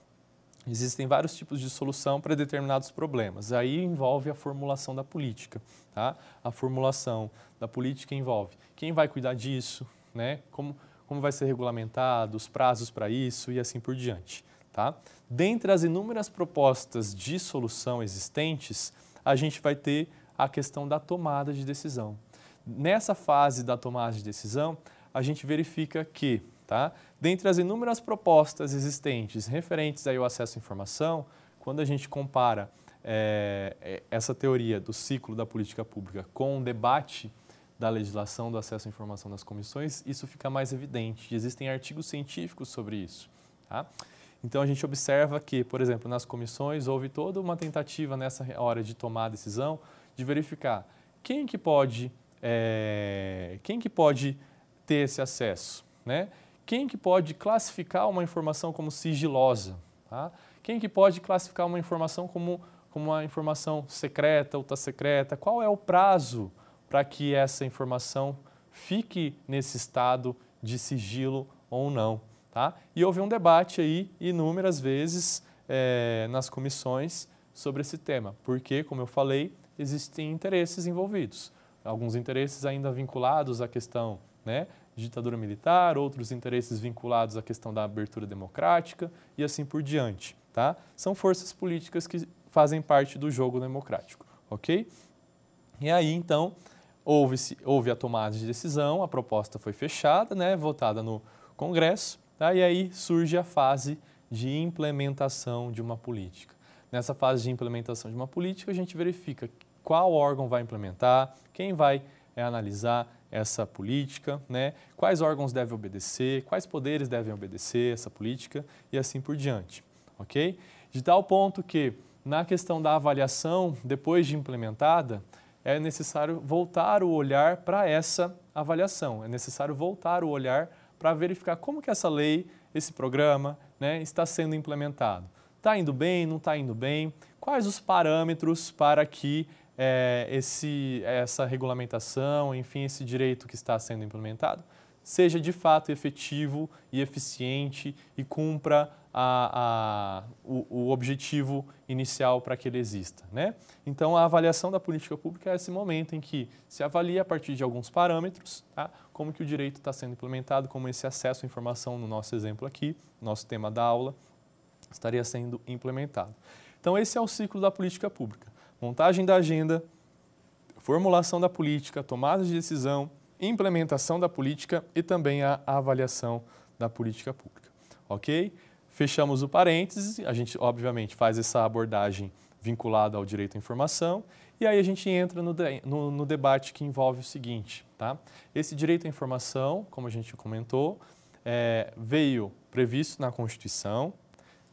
Speaker 1: Existem vários tipos de solução para determinados problemas. Aí envolve a formulação da política. Tá? A formulação da política envolve quem vai cuidar disso, né? como, como vai ser regulamentado, os prazos para isso e assim por diante. Tá? Dentre as inúmeras propostas de solução existentes, a gente vai ter a questão da tomada de decisão. Nessa fase da tomada de decisão, a gente verifica que Tá? Dentre as inúmeras propostas existentes referentes aí ao acesso à informação, quando a gente compara é, essa teoria do ciclo da política pública com o debate da legislação do acesso à informação das comissões, isso fica mais evidente. Existem artigos científicos sobre isso. Tá? Então a gente observa que, por exemplo, nas comissões houve toda uma tentativa nessa hora de tomar a decisão de verificar quem que pode, é, quem que pode ter esse acesso, né? Quem que pode classificar uma informação como sigilosa? Tá? Quem que pode classificar uma informação como, como uma informação secreta, ou está secreta? Qual é o prazo para que essa informação fique nesse estado de sigilo ou não? Tá? E houve um debate aí inúmeras vezes é, nas comissões sobre esse tema, porque, como eu falei, existem interesses envolvidos. Alguns interesses ainda vinculados à questão né, ditadura militar, outros interesses vinculados à questão da abertura democrática e assim por diante. Tá? São forças políticas que fazem parte do jogo democrático, ok? E aí, então, houve, houve a tomada de decisão, a proposta foi fechada, né, votada no Congresso, tá? e aí surge a fase de implementação de uma política. Nessa fase de implementação de uma política, a gente verifica qual órgão vai implementar, quem vai é, analisar, essa política, né? quais órgãos devem obedecer, quais poderes devem obedecer essa política e assim por diante, ok? De tal ponto que, na questão da avaliação, depois de implementada, é necessário voltar o olhar para essa avaliação, é necessário voltar o olhar para verificar como que essa lei, esse programa, né, está sendo implementado. Está indo bem, não está indo bem? Quais os parâmetros para que é, esse, essa regulamentação, enfim, esse direito que está sendo implementado, seja de fato efetivo e eficiente e cumpra a, a, o, o, objetivo inicial para que ele exista. Né? Então, a avaliação da política pública é esse momento em que se avalia a partir de alguns parâmetros tá? como que o direito está sendo implementado, como esse acesso à informação, no nosso exemplo aqui, nosso tema da aula, estaria sendo implementado. Então, esse é o ciclo da política pública montagem da agenda, formulação da política, tomada de decisão, implementação da política e também a avaliação da política pública. Ok? Fechamos o parênteses, a gente obviamente faz essa abordagem vinculada ao direito à informação e aí a gente entra no, de, no, no debate que envolve o seguinte, tá? Esse direito à informação, como a gente comentou, é, veio previsto na Constituição,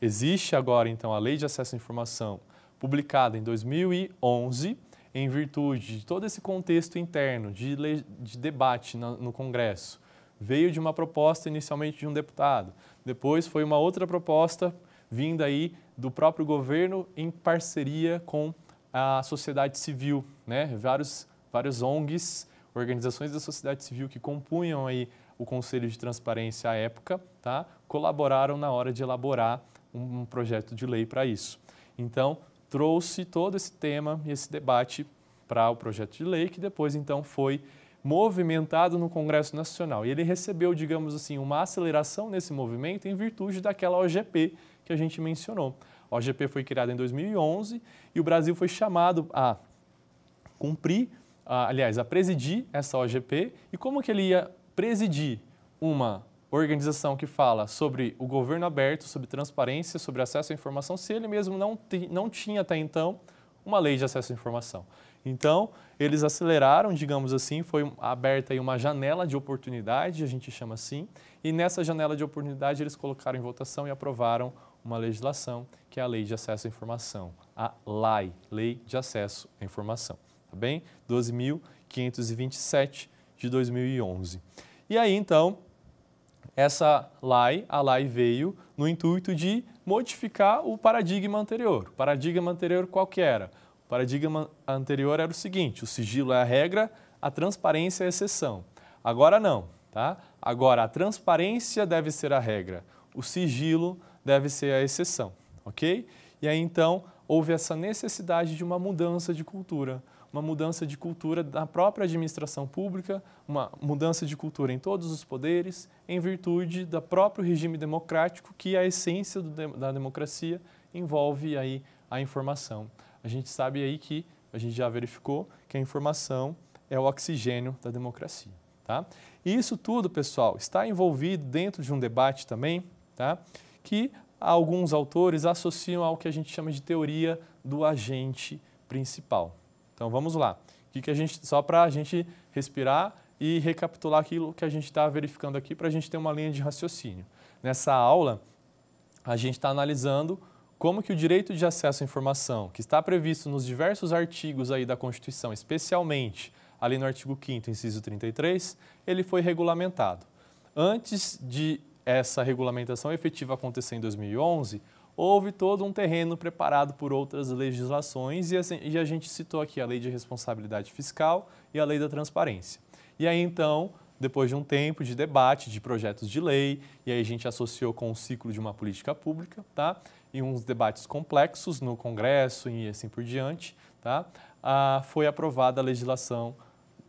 Speaker 1: existe agora então a Lei de Acesso à Informação publicada em 2011, em virtude de todo esse contexto interno de, de debate no, no Congresso. Veio de uma proposta inicialmente de um deputado, depois foi uma outra proposta vinda aí do próprio governo em parceria com a sociedade civil, né? Vários, vários ONGs, organizações da sociedade civil que compunham aí o Conselho de Transparência à época, tá? colaboraram na hora de elaborar um, um projeto de lei para isso. Então, trouxe todo esse tema e esse debate para o projeto de lei, que depois então foi movimentado no Congresso Nacional. E ele recebeu, digamos assim, uma aceleração nesse movimento em virtude daquela OGP que a gente mencionou. A OGP foi criada em 2011 e o Brasil foi chamado a cumprir, a, aliás, a presidir essa OGP. E como que ele ia presidir uma organização que fala sobre o governo aberto, sobre transparência, sobre acesso à informação, se ele mesmo não, não tinha até então uma lei de acesso à informação. Então, eles aceleraram, digamos assim, foi aberta aí uma janela de oportunidade, a gente chama assim, e nessa janela de oportunidade eles colocaram em votação e aprovaram uma legislação, que é a Lei de Acesso à Informação, a LAI, Lei de Acesso à Informação, tá bem? 12.527 de 2011. E aí, então, essa lei, a lei veio no intuito de modificar o paradigma anterior. O paradigma anterior qual que era? O paradigma anterior era o seguinte, o sigilo é a regra, a transparência é a exceção. Agora não, tá? Agora a transparência deve ser a regra, o sigilo deve ser a exceção, ok? E aí então houve essa necessidade de uma mudança de cultura uma mudança de cultura da própria administração pública, uma mudança de cultura em todos os poderes, em virtude do próprio regime democrático, que a essência do, da democracia envolve aí a informação. A gente sabe aí que, a gente já verificou, que a informação é o oxigênio da democracia. Tá? E isso tudo, pessoal, está envolvido dentro de um debate também, tá? que alguns autores associam ao que a gente chama de teoria do agente principal. Então vamos lá. O que, que a gente só para a gente respirar e recapitular aquilo que a gente está verificando aqui para a gente ter uma linha de raciocínio. Nessa aula a gente está analisando como que o direito de acesso à informação, que está previsto nos diversos artigos aí da Constituição, especialmente ali no artigo 5º, inciso 33, ele foi regulamentado. Antes de essa regulamentação efetiva acontecer em 2011, houve todo um terreno preparado por outras legislações assim, e, a gente citou aqui a Lei de Responsabilidade Fiscal e a Lei da Transparência. E aí então depois de um tempo de debate, de projetos de lei, e aí a gente associou com o ciclo de uma política pública, tá? E uns debates complexos no Congresso e assim por diante, tá? Ah, foi aprovada a legislação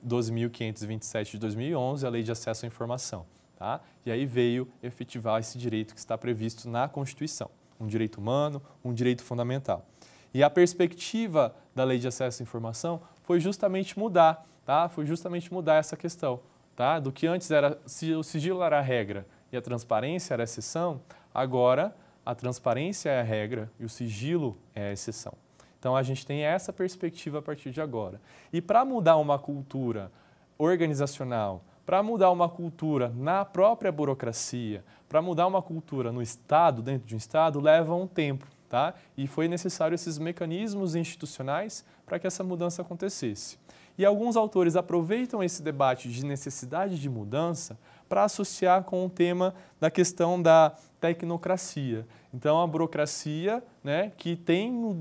Speaker 1: 12.527 de 2011, a Lei de Acesso à Informação, tá? E aí veio efetivar esse direito que está previsto na Constituição um direito humano, um direito fundamental. E a perspectiva da lei de acesso à informação foi justamente mudar, tá? Foi justamente mudar essa questão, tá? Do que antes era o sigilo era a regra e a transparência era a exceção, agora a transparência é a regra e o sigilo é a exceção. Então a gente tem essa perspectiva a partir de agora. E para mudar uma cultura organizacional, para mudar uma cultura na própria burocracia, para mudar uma cultura no Estado, dentro de um Estado, leva um tempo. Tá? E foi necessário esses mecanismos institucionais para que essa mudança acontecesse. E alguns autores aproveitam esse debate de necessidade de mudança para associar com o tema da questão da tecnocracia. Então, a burocracia, né, que tem o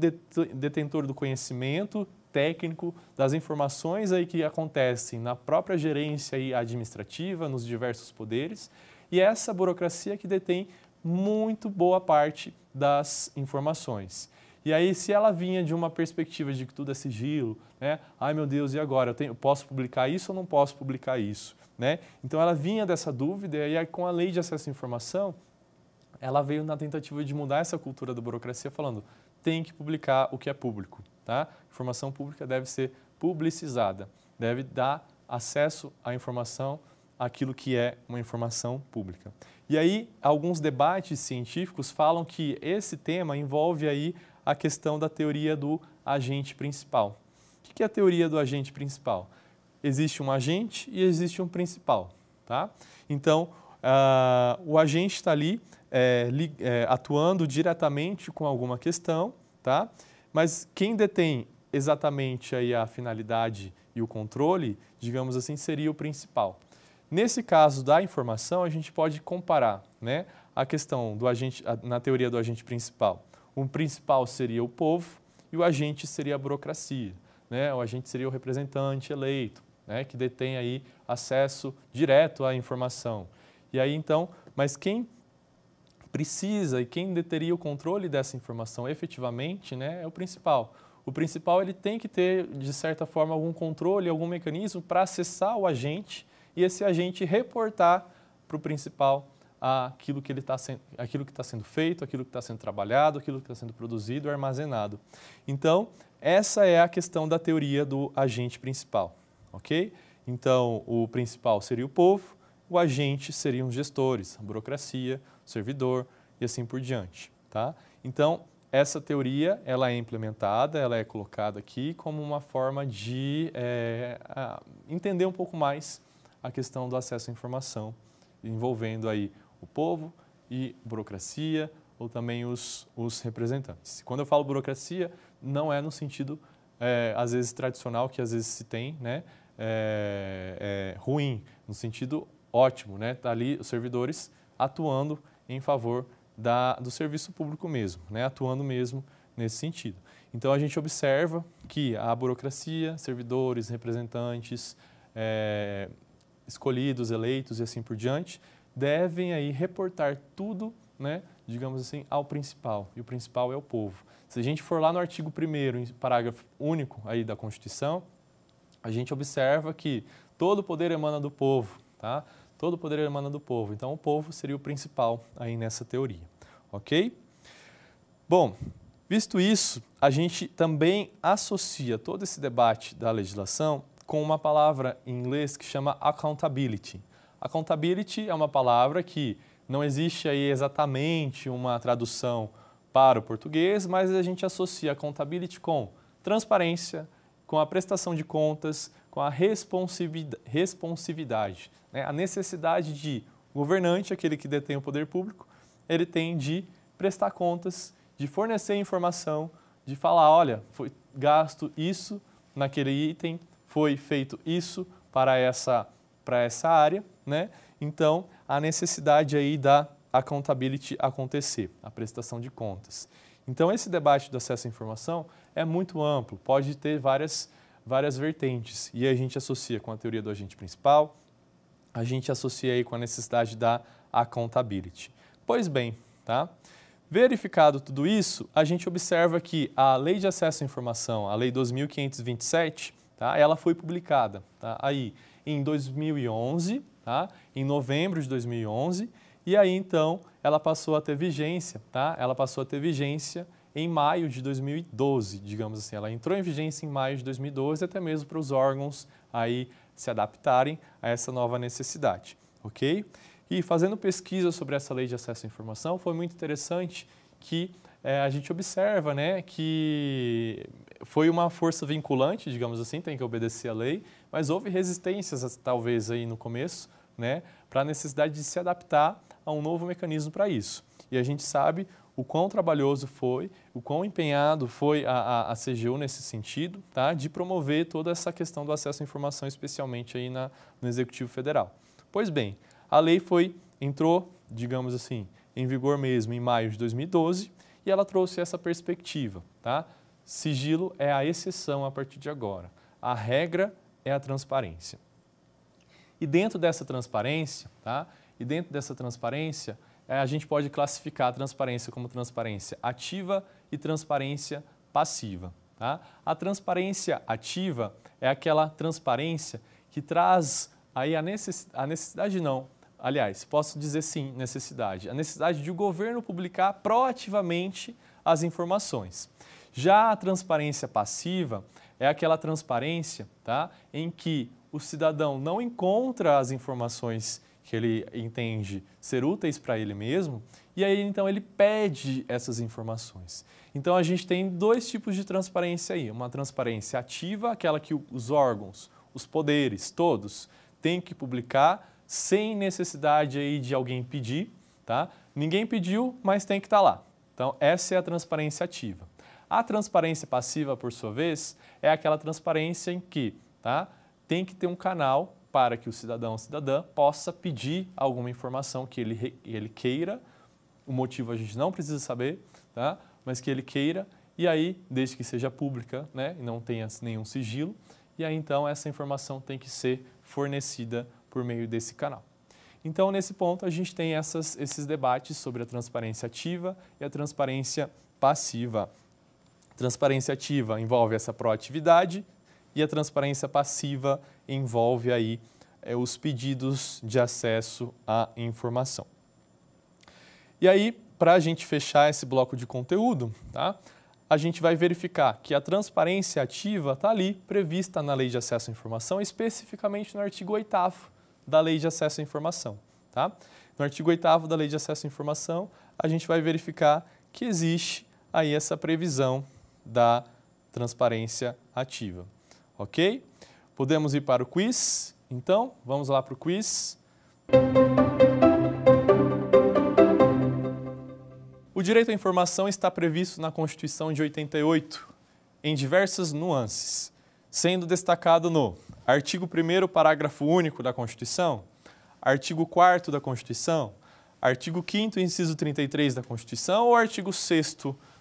Speaker 1: detentor do conhecimento, técnico das informações aí que acontecem na própria gerência e administrativa, nos diversos poderes, e é essa burocracia que detém muito boa parte das informações. E aí, se ela vinha de uma perspectiva de que tudo é sigilo, né? Ai meu Deus, e agora? Eu, tenho, eu posso publicar isso ou não posso publicar isso? Né? Então ela vinha dessa dúvida e aí, com a lei de acesso à informação, ela veio na tentativa de mudar essa cultura da burocracia, falando tem que publicar o que é público. Tá? Informação pública deve ser publicizada, deve dar acesso à informação, aquilo que é uma informação pública. E aí, alguns debates científicos falam que esse tema envolve aí a questão da teoria do agente principal. O que é a teoria do agente principal? Existe um agente e existe um principal, tá? Então, uh, o agente está ali é, li, é, atuando diretamente com alguma questão, tá? Mas quem detém exatamente aí a finalidade e o controle, digamos assim, seria o principal. Nesse caso da informação, a gente pode comparar né, a questão do agente, na teoria do agente principal. O principal seria o povo e o agente seria a burocracia. Né? O agente seria o representante eleito, né, que detém aí acesso direto à informação. E aí então, mas quem precisa e quem deteria o controle dessa informação efetivamente né, é o principal. O principal ele tem que ter, de certa forma, algum controle, algum mecanismo para acessar o agente e esse agente reportar para o principal aquilo que está que está sendo feito, aquilo que está sendo trabalhado, aquilo que está sendo produzido, armazenado. Então, essa é a questão da teoria do agente principal, ok? Então, o principal seria o povo, o agente seriam os gestores, a burocracia, o servidor e assim por diante. Tá? Então, essa teoria ela é implementada, ela é colocada aqui como uma forma de é, entender um pouco mais a questão do acesso à informação, envolvendo aí o povo e burocracia ou também os, os representantes. Quando eu falo burocracia, não é no sentido, é, às vezes, tradicional que às vezes se tem, né? É, ruim, no sentido ótimo, né? Tá ali os servidores atuando em favor da, do serviço público mesmo, né? Atuando mesmo nesse sentido. Então a gente observa que a burocracia, servidores, representantes, é, escolhidos, eleitos e assim por diante, devem aí reportar tudo, né, digamos assim, ao principal. E o principal é o povo. Se a gente for lá no artigo 1 parágrafo único aí da Constituição, a gente observa que todo o poder emana do povo, tá? Todo o poder é emana do povo. Então, o povo seria o principal aí nessa teoria, ok? Bom, visto isso, a gente também associa todo esse debate da legislação com uma palavra em inglês que chama accountability. Accountability é uma palavra que não existe aí exatamente uma tradução para o português, mas a gente associa accountability com transparência, com a prestação de contas, com a responsividade, né? a necessidade de governante, aquele que detém o poder público, ele tem de prestar contas, de fornecer informação, de falar, olha, foi gasto isso naquele item, foi feito isso para essa para essa área, né? Então, a necessidade aí da accountability acontecer, a prestação de contas. Então, esse debate do acesso à informação é muito amplo, pode ter várias várias vertentes. E a gente associa com a teoria do agente principal, a gente associa aí com a necessidade da accountability. Pois bem, tá? Verificado tudo isso, a gente observa que a Lei de Acesso à Informação, a Lei 2527, tá? ela foi publicada tá? aí em 2011, tá? em novembro de 2011, e aí então ela passou a ter vigência, tá? ela passou a ter vigência em maio de 2012, digamos assim. Ela entrou em vigência em maio de 2012, até mesmo para os órgãos aí se adaptarem a essa nova necessidade, ok? E fazendo pesquisa sobre essa lei de acesso à informação, foi muito interessante que é, a gente observa né, que foi uma força vinculante, digamos assim, tem que obedecer a lei, mas houve resistências, talvez, aí no começo, né, para a necessidade de se adaptar a um novo mecanismo para isso. E a gente sabe o quão trabalhoso foi, o quão empenhado foi a, a, a CGU nesse sentido, tá? de promover toda essa questão do acesso à informação, especialmente aí na, no Executivo Federal. Pois bem, a lei foi entrou, digamos assim, em vigor mesmo em maio de 2012 e ela trouxe essa perspectiva, tá? Sigilo é a exceção a partir de agora. A regra é a transparência. E dentro dessa transparência, tá? E dentro dessa transparência, é, a gente pode classificar a transparência como transparência ativa e transparência passiva. Tá? A transparência ativa é aquela transparência que traz aí a, necess... a necessidade não, aliás, posso dizer sim, necessidade, a necessidade de o governo publicar proativamente as informações. Já a transparência passiva é aquela transparência tá, em que o cidadão não encontra as informações que ele entende ser úteis para ele mesmo, e aí então ele pede essas informações. Então a gente tem dois tipos de transparência aí: uma transparência ativa, aquela que os órgãos, os poderes, todos têm que publicar sem necessidade aí de alguém pedir, tá? Ninguém pediu, mas tem que estar tá lá. Então essa é a transparência ativa. A transparência passiva, por sua vez, é aquela transparência em que, tá? Tem que ter um canal para que o cidadão ou cidadã possa pedir alguma informação que ele, ele queira, o motivo a gente não precisa saber, tá? mas que ele queira, e aí, desde que seja pública né, e não tenha nenhum sigilo, e aí então essa informação tem que ser fornecida por meio desse canal. Então, nesse ponto, a gente tem essas, esses debates sobre a transparência ativa e a transparência passiva. Transparência ativa envolve essa proatividade, e a transparência passiva envolve aí é, os pedidos de acesso à informação. E aí, para a gente fechar esse bloco de conteúdo, tá? a gente vai verificar que a transparência ativa está ali prevista na Lei de Acesso à Informação, especificamente no artigo 8 da Lei de Acesso à Informação. Tá? No artigo 8 da Lei de Acesso à Informação, a gente vai verificar que existe aí essa previsão da transparência ativa ok? Podemos ir para o quiz? Então, vamos lá para o quiz. O direito à informação está previsto na Constituição de 88, em diversas nuances, sendo destacado no artigo 1 parágrafo único da Constituição, artigo 4 da Constituição, artigo 5 inciso 33 da Constituição ou artigo 6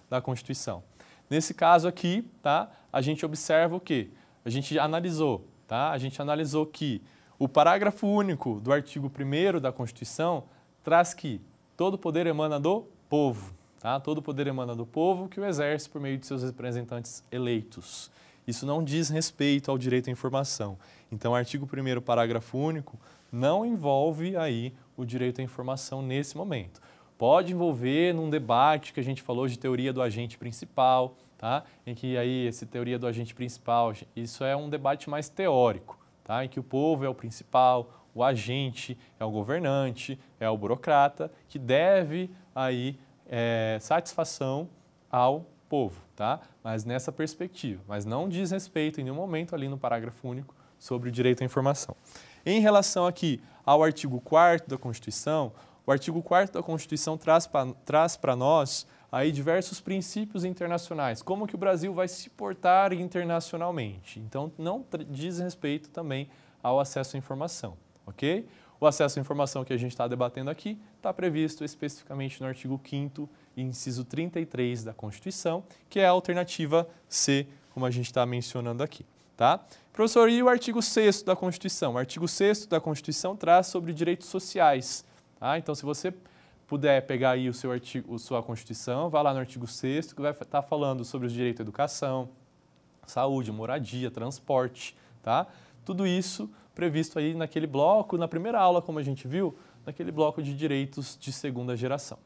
Speaker 1: da Constituição. Nesse caso aqui, tá, a gente observa o que a gente analisou, tá? A gente analisou que o parágrafo único do artigo 1 da Constituição traz que todo poder emana do povo, tá? Todo poder emana do povo que o exerce por meio de seus representantes eleitos. Isso não diz respeito ao direito à informação. Então, o artigo 1 parágrafo único não envolve aí o direito à informação nesse momento. Pode envolver num debate que a gente falou de teoria do agente principal, tá? em que aí essa teoria do agente principal, isso é um debate mais teórico, tá? em que o povo é o principal, o agente é o governante, é o burocrata, que deve aí é, satisfação ao povo, tá? mas nessa perspectiva, mas não diz respeito em nenhum momento ali no parágrafo único sobre o direito à informação. Em relação aqui ao artigo 4 da Constituição, o artigo 4 da Constituição traz para nós aí diversos princípios internacionais, como que o Brasil vai se portar internacionalmente. Então, não diz respeito também ao acesso à informação, ok? O acesso à informação que a gente está debatendo aqui está previsto especificamente no artigo 5 inciso 33 da Constituição, que é a alternativa C, como a gente está mencionando aqui. Tá? Professor, e o artigo 6 da Constituição? O artigo 6 da Constituição traz sobre direitos sociais. Tá? Então, se você puder pegar aí o seu artigo, a sua Constituição, vá lá no artigo 6 que vai estar tá falando sobre os direitos à educação, saúde, moradia, transporte, tá? Tudo isso previsto aí naquele bloco, na primeira aula, como a gente viu, naquele bloco de direitos de segunda geração.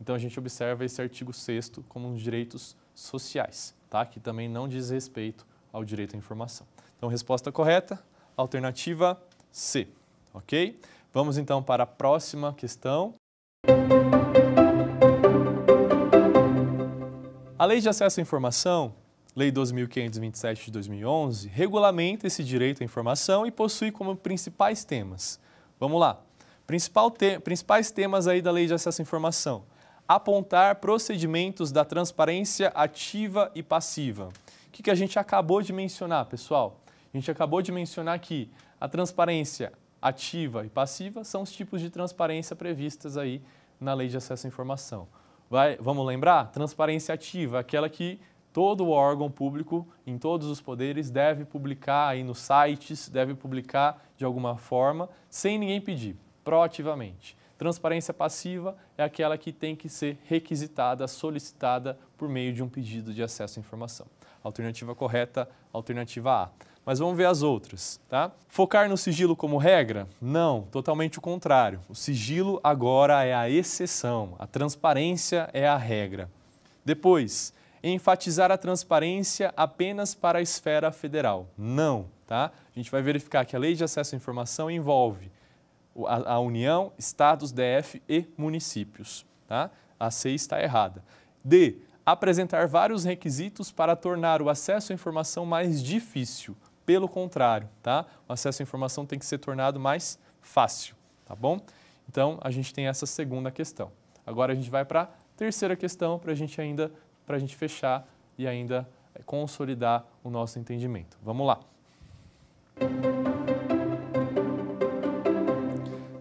Speaker 1: Então a gente observa esse artigo 6 como uns direitos sociais, tá? Que também não diz respeito ao direito à informação. Então resposta correta, alternativa C, OK? Vamos então para a próxima questão. A Lei de Acesso à Informação, Lei 2527 de 2011, regulamenta esse direito à informação e possui como principais temas. Vamos lá. Principal te principais temas aí da Lei de Acesso à Informação. Apontar procedimentos da transparência ativa e passiva. O que, que a gente acabou de mencionar, pessoal? A gente acabou de mencionar que a transparência ativa e passiva são os tipos de transparência previstas aí na Lei de Acesso à Informação. Vai, vamos lembrar? Transparência ativa, aquela que todo órgão público, em todos os poderes, deve publicar aí nos sites, deve publicar de alguma forma, sem ninguém pedir, proativamente. Transparência passiva é aquela que tem que ser requisitada, solicitada por meio de um pedido de acesso à informação. Alternativa correta, alternativa A mas vamos ver as outras, tá? Focar no sigilo como regra? Não, totalmente o contrário. O sigilo agora é a exceção, a transparência é a regra. Depois, enfatizar a transparência apenas para a esfera federal. Não, tá? A gente vai verificar que a Lei de Acesso à Informação envolve a, União, estados, DF e municípios, tá? A C está errada. D. Apresentar vários requisitos para tornar o acesso à informação mais difícil. Pelo contrário, tá? O acesso à informação tem que ser tornado mais fácil, tá bom? Então, a gente tem essa segunda questão. Agora a gente vai para a terceira questão para a gente ainda, para a gente fechar e ainda eh, consolidar o nosso entendimento. Vamos lá.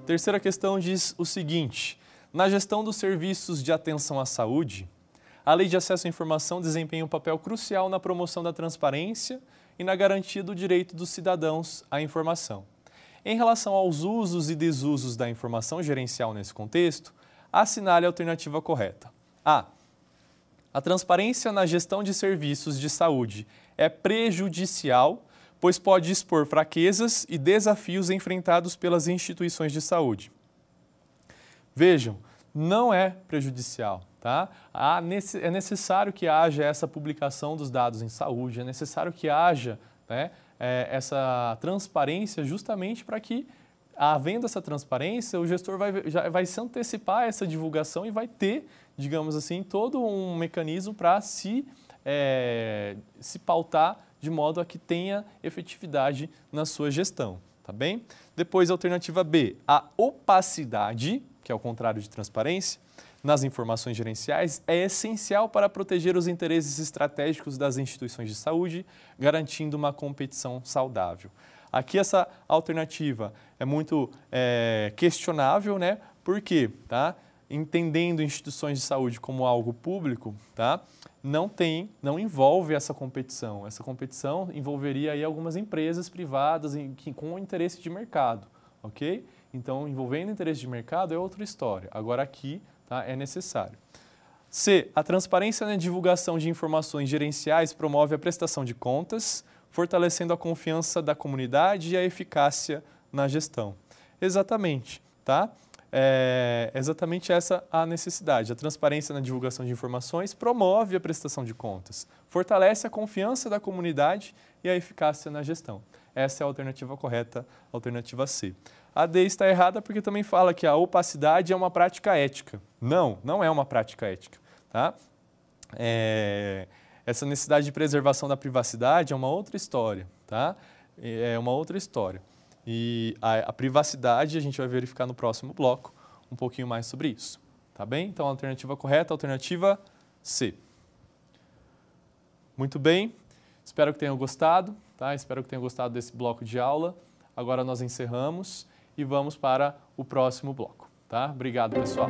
Speaker 1: Terceira questão diz o seguinte: na gestão dos serviços de atenção à saúde, a Lei de Acesso à Informação desempenha um papel crucial na promoção da transparência e na garantia do direito dos cidadãos à informação. Em relação aos usos e desusos da informação gerencial nesse contexto, assinale a alternativa correta. A. A transparência na gestão de serviços de saúde é prejudicial, pois pode expor fraquezas e desafios enfrentados pelas instituições de saúde. Vejam, não é prejudicial. Tá? É necessário que haja essa publicação dos dados em saúde, é necessário que haja né, é, essa transparência justamente para que, havendo essa transparência, o gestor vai, já vai se antecipar a essa divulgação e vai ter, digamos assim, todo um mecanismo para se, é, se pautar de modo a que tenha efetividade na sua gestão, tá bem? Depois, alternativa B, a opacidade que é o contrário de transparência, nas informações gerenciais é essencial para proteger os interesses estratégicos das instituições de saúde, garantindo uma competição saudável. Aqui essa alternativa é muito é, questionável, né? Porque, tá? Entendendo instituições de saúde como algo público, tá? Não tem, não envolve essa competição. Essa competição envolveria aí algumas empresas privadas em, que, com interesse de mercado, ok? Então, envolvendo interesse de mercado é outra história. Agora, aqui tá, é necessário. C. A transparência na divulgação de informações gerenciais promove a prestação de contas, fortalecendo a confiança da comunidade e a eficácia na gestão. Exatamente, tá? É exatamente essa a necessidade. A transparência na divulgação de informações promove a prestação de contas, fortalece a confiança da comunidade e a eficácia na gestão. Essa é a alternativa correta, a alternativa C. A D está errada porque também fala que a opacidade é uma prática ética. Não, não é uma prática ética. Tá? É, essa necessidade de preservação da privacidade é uma outra história. Tá? É uma outra história. E a, a privacidade a gente vai verificar no próximo bloco um pouquinho mais sobre isso. Tá bem? Então, a alternativa correta, a alternativa C. Muito bem, espero que tenham gostado, tá? Espero que tenham gostado desse bloco de aula. Agora nós encerramos e vamos para o próximo bloco. Tá? Obrigado, pessoal.